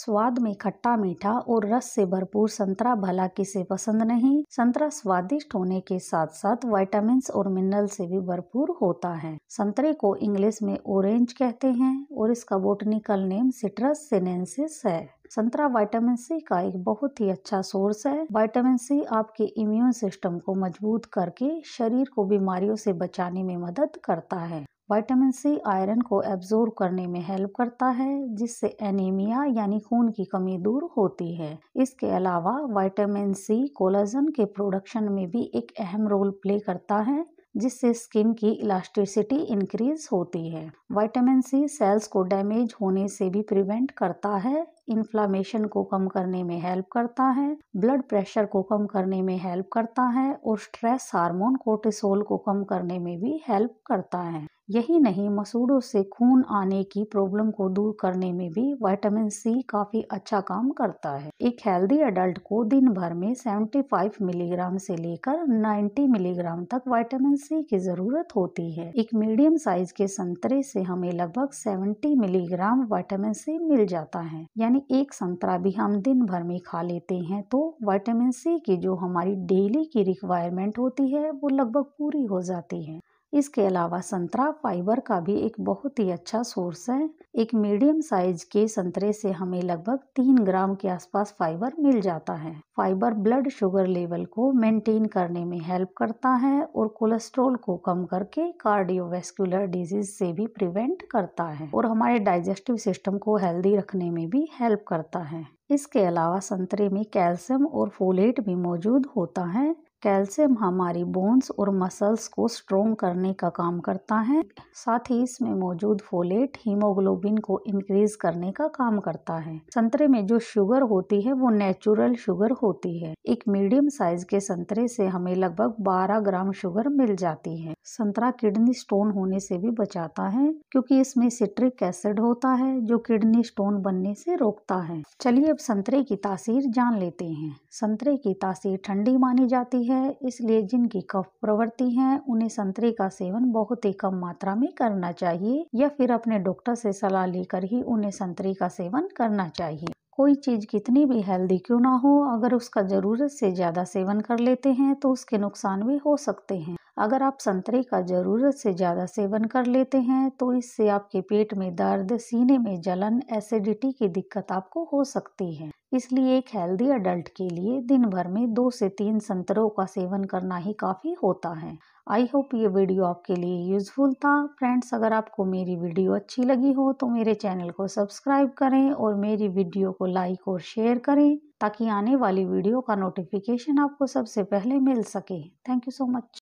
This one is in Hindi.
स्वाद में खट्टा मीठा और रस से भरपूर संतरा भला किसे पसंद नहीं संतरा स्वादिष्ट होने के साथ साथ वाइटामिन और मिनरल से भी भरपूर होता है संतरे को इंग्लिश में ऑरेंज कहते हैं और इसका बोटनिकल नेम सिट्रस सिनेंसिस है संतरा वाइटामिन सी का एक बहुत ही अच्छा सोर्स है वाइटामिन सी आपके इम्यून सिस्टम को मजबूत करके शरीर को बीमारियों से बचाने में मदद करता है विटामिन सी आयरन को एब्जॉर्ब करने में हेल्प करता है जिससे एनीमिया यानी खून की कमी दूर होती है इसके अलावा विटामिन सी कोलाजन के प्रोडक्शन में भी एक अहम रोल प्ले करता है जिससे स्किन की इलास्टिसिटी इंक्रीज होती है विटामिन सी सेल्स को डैमेज होने से भी प्रिवेंट करता है इन्फ्लामेशन को कम करने में हेल्प करता है ब्लड प्रेशर को कम करने में हेल्प करता है और स्ट्रेस हार्मोन कोर्टिसोल को कम करने में भी हेल्प करता है यही नहीं मसूड़ों से खून आने की प्रॉब्लम को दूर करने में भी विटामिन सी काफ़ी अच्छा काम करता है एक हेल्दी एडल्ट को दिन भर में 75 मिलीग्राम से लेकर 90 मिलीग्राम तक विटामिन सी की ज़रूरत होती है एक मीडियम साइज के संतरे से हमें लगभग 70 मिलीग्राम विटामिन सी मिल जाता है यानी एक संतरा भी हम दिन भर में खा लेते हैं तो वाइटामिन सी की जो हमारी डेली की रिक्वायरमेंट होती है वो लगभग पूरी हो जाती है इसके अलावा संतरा फाइबर का भी एक बहुत ही अच्छा सोर्स है एक मीडियम साइज के संतरे से हमें लगभग तीन ग्राम के आसपास फाइबर मिल जाता है फाइबर ब्लड शुगर लेवल को मेंटेन करने में हेल्प करता है और कोलेस्ट्रोल को कम करके कार्डियोवेस्कुलर डिजीज से भी प्रिवेंट करता है और हमारे डाइजेस्टिव सिस्टम को हेल्दी रखने में भी हेल्प करता है इसके अलावा संतरे में कैल्शियम और फोलेट भी मौजूद होता है कैल्शियम हमारी बोन्स और मसल्स को स्ट्रोंग करने का काम करता है साथ ही इसमें मौजूद फोलेट हीमोग्लोबिन को इंक्रीज करने का काम करता है संतरे में जो शुगर होती है वो नेचुरल शुगर होती है एक मीडियम साइज के संतरे से हमें लगभग 12 ग्राम शुगर मिल जाती है संतरा किडनी स्टोन होने से भी बचाता है क्योंकि इसमें सिट्रिक एसिड होता है जो किडनी स्टोन बनने से रोकता है चलिए अब संतरे की तासीर जान लेते हैं संतरे की तासीर ठंडी मानी जाती है है इसलिए जिनकी कफ प्रवृत्ति है उन्हें संतरे का सेवन बहुत ही कम मात्रा में करना चाहिए या फिर अपने डॉक्टर से सलाह लेकर ही उन्हें संतरे का सेवन करना चाहिए कोई चीज़ कितनी भी हेल्दी क्यों ना हो अगर उसका ज़रूरत से ज़्यादा सेवन कर लेते हैं तो उसके नुकसान भी हो सकते हैं अगर आप संतरे का ज़रूरत से ज़्यादा सेवन कर लेते हैं तो इससे आपके पेट में दर्द सीने में जलन एसिडिटी की दिक्कत आपको हो सकती है इसलिए एक हेल्दी अडल्ट के लिए दिन भर में दो से तीन संतरों का सेवन करना ही काफ़ी होता है आई होप ये वीडियो आपके लिए यूज़फुल था फ्रेंड्स अगर आपको मेरी वीडियो अच्छी लगी हो तो मेरे चैनल को सब्सक्राइब करें और मेरी वीडियो को लाइक और शेयर करें ताकि आने वाली वीडियो का नोटिफिकेशन आपको सबसे पहले मिल सके थैंक यू सो मच